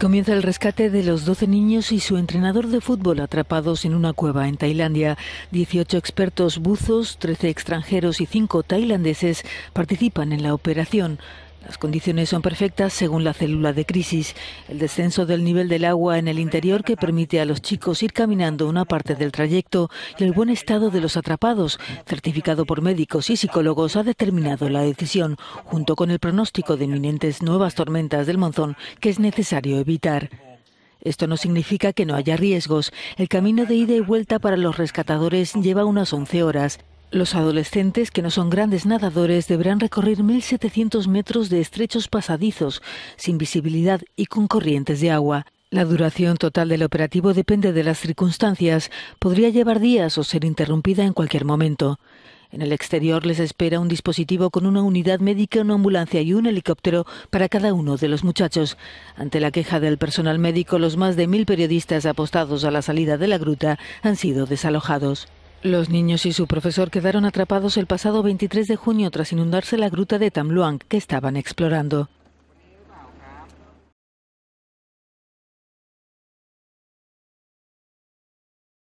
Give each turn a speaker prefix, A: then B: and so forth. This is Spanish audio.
A: Comienza el rescate de los 12 niños y su entrenador de fútbol atrapados en una cueva en Tailandia. 18 expertos buzos, 13 extranjeros y 5 tailandeses participan en la operación. Las condiciones son perfectas según la célula de crisis. El descenso del nivel del agua en el interior que permite a los chicos ir caminando una parte del trayecto y el buen estado de los atrapados, certificado por médicos y psicólogos, ha determinado la decisión, junto con el pronóstico de inminentes nuevas tormentas del monzón que es necesario evitar. Esto no significa que no haya riesgos. El camino de ida y vuelta para los rescatadores lleva unas 11 horas. Los adolescentes, que no son grandes nadadores, deberán recorrer 1.700 metros de estrechos pasadizos, sin visibilidad y con corrientes de agua. La duración total del operativo depende de las circunstancias, podría llevar días o ser interrumpida en cualquier momento. En el exterior les espera un dispositivo con una unidad médica, una ambulancia y un helicóptero para cada uno de los muchachos. Ante la queja del personal médico, los más de mil periodistas apostados a la salida de la gruta han sido desalojados. Los niños y su profesor quedaron atrapados el pasado 23 de junio tras inundarse la gruta de Tamluang que estaban explorando.